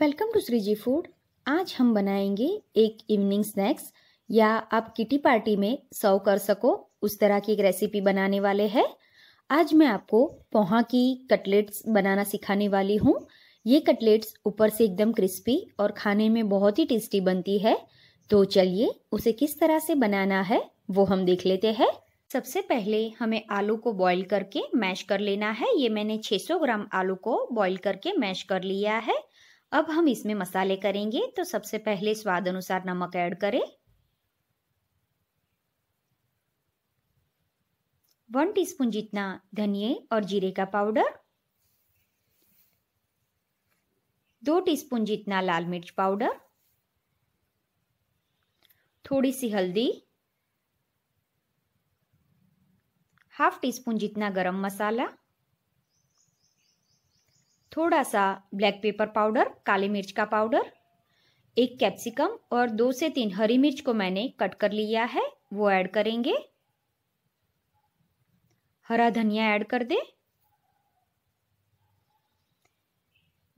welcome to Shriji food आज हम बनाएंगे एक इवनिंग स्नैक्स या आप किटी पार्टी में सर्व कर सको उस तरह की एक रेसिपी बनाने वाले हैं आज मैं आपको पोहा की कटलेट्स बनाना सिखाने वाली हूँ ये कटलेट्स ऊपर से एकदम क्रिस्पी और खाने में बहुत ही टेस्टी बनती है तो चलिए उसे किस तरह से बनाना है वो हम देख लेते हैं सबसे पहले हमें आलू को बॉईल करके मैश कर लेना है ये मैंने 600 ग्राम आलू को बॉईल करके मैश कर लिया है अब हम इसमें मसाले करेंगे तो सबसे पहले स्वाद अनुसार नमक ऐड करें वन टीस्पून जितना धनिए और जीरे का पाउडर दो टीस्पून जितना लाल मिर्च पाउडर थोड़ी सी हल्दी हाफ टी स्पून जितना गरम मसाला थोड़ा सा ब्लैक पेपर पाउडर काली मिर्च का पाउडर एक कैप्सिकम और दो से तीन हरी मिर्च को मैंने कट कर लिया है वो ऐड करेंगे हरा धनिया ऐड कर दें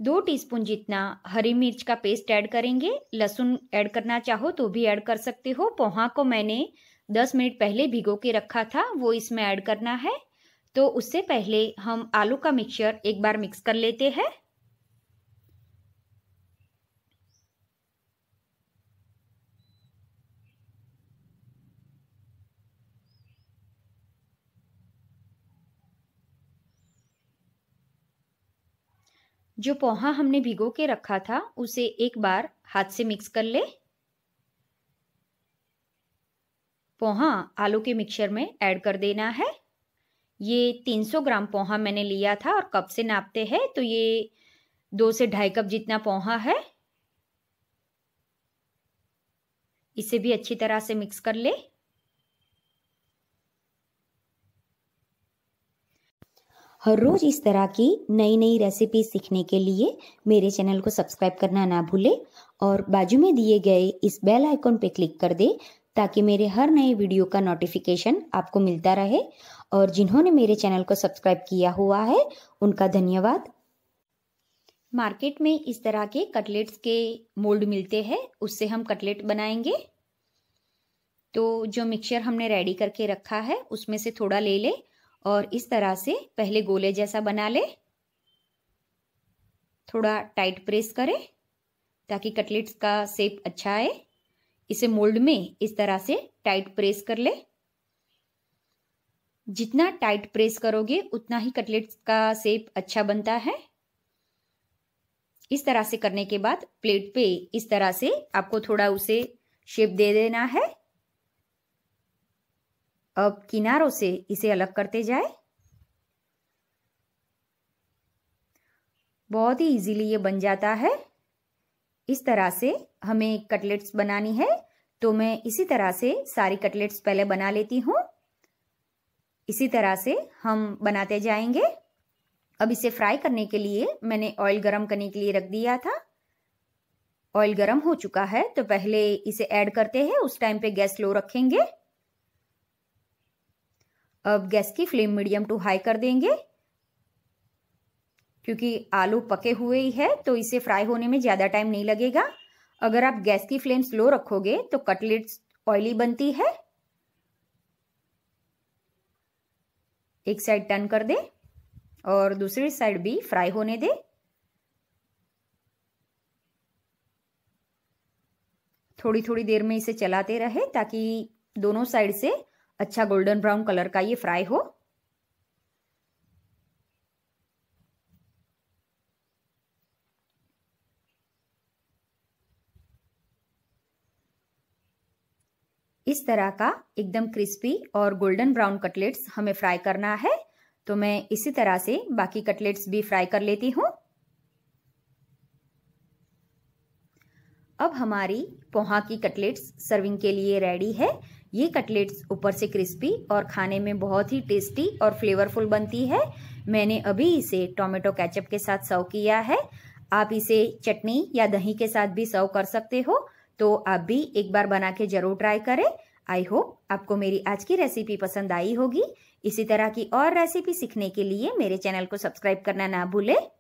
दो टीस्पून जितना हरी मिर्च का पेस्ट ऐड करेंगे लहसुन ऐड करना चाहो तो भी ऐड कर सकते हो पोहा को मैंने 10 मिनट पहले भिगो के रखा था वो इसमें ऐड करना है तो उससे पहले हम आलू का मिक्सचर एक बार मिक्स कर लेते हैं जो पोहा हमने भिगो के रखा था उसे एक बार हाथ से मिक्स कर ले पोहा आलू के मिक्सचर में ऐड कर देना है ये 300 ग्राम पोहा मैंने लिया था और कप से नापते हैं तो ये दो से ढाई कप जितना पोहा है इसे भी अच्छी तरह से मिक्स कर ले हर रोज इस तरह की नई नई रेसिपी सीखने के लिए मेरे चैनल को सब्सक्राइब करना ना भूले और बाजू में दिए गए इस बेल आइकॉन पर क्लिक कर दे ताकि मेरे हर नए वीडियो का नोटिफिकेशन आपको मिलता रहे और जिन्होंने मेरे चैनल को सब्सक्राइब किया हुआ है उनका धन्यवाद मार्केट में इस तरह के कटलेट्स के मोल्ड मिलते हैं उससे हम कटलेट बनाएंगे तो जो मिक्सचर हमने रेडी करके रखा है उसमें से थोड़ा ले ले और इस तरह से पहले गोले जैसा बना ले थोड़ा टाइट प्रेस करें ताकि कटलेट्स का सेप अच्छा आए इसे मोल्ड में इस तरह से टाइट प्रेस कर ले जितना टाइट प्रेस करोगे उतना ही कटलेट का सेप अच्छा बनता है इस तरह से करने के बाद प्लेट पे इस तरह से आपको थोड़ा उसे शेप दे देना है अब किनारों से इसे अलग करते जाए बहुत ही इजीली ये बन जाता है इस तरह से हमें कटलेट्स बनानी है तो मैं इसी तरह से सारी कटलेट्स पहले बना लेती हूँ इसी तरह से हम बनाते जाएंगे अब इसे फ्राई करने के लिए मैंने ऑयल गरम करने के लिए रख दिया था ऑयल गरम हो चुका है तो पहले इसे ऐड करते हैं उस टाइम पे गैस लो रखेंगे अब गैस की फ्लेम मीडियम टू हाई कर देंगे क्योंकि आलू पके हुए ही है तो इसे फ्राई होने में ज़्यादा टाइम नहीं लगेगा अगर आप गैस की फ्लेम स्लो रखोगे तो कटलेट्स ऑयली बनती है एक साइड टर्न कर दे और दूसरी साइड भी फ्राई होने दे थोड़ी थोड़ी देर में इसे चलाते रहे ताकि दोनों साइड से अच्छा गोल्डन ब्राउन कलर का ये फ्राई हो इस तरह का एकदम क्रिस्पी और गोल्डन ब्राउन कटलेट्स हमें फ्राई करना है तो मैं इसी तरह से बाकी कटलेट्स भी फ्राई कर लेती हूँ अब हमारी पोहा की कटलेट्स सर्विंग के लिए रेडी है ये कटलेट्स ऊपर से क्रिस्पी और खाने में बहुत ही टेस्टी और फ्लेवरफुल बनती है मैंने अभी इसे टोमेटो कैचअप के साथ सर्व किया है आप इसे चटनी या दही के साथ भी सर्व कर सकते हो तो आप भी एक बार बना के जरूर ट्राई करें आई होप आपको मेरी आज की रेसिपी पसंद आई होगी इसी तरह की और रेसिपी सीखने के लिए मेरे चैनल को सब्सक्राइब करना ना भूलें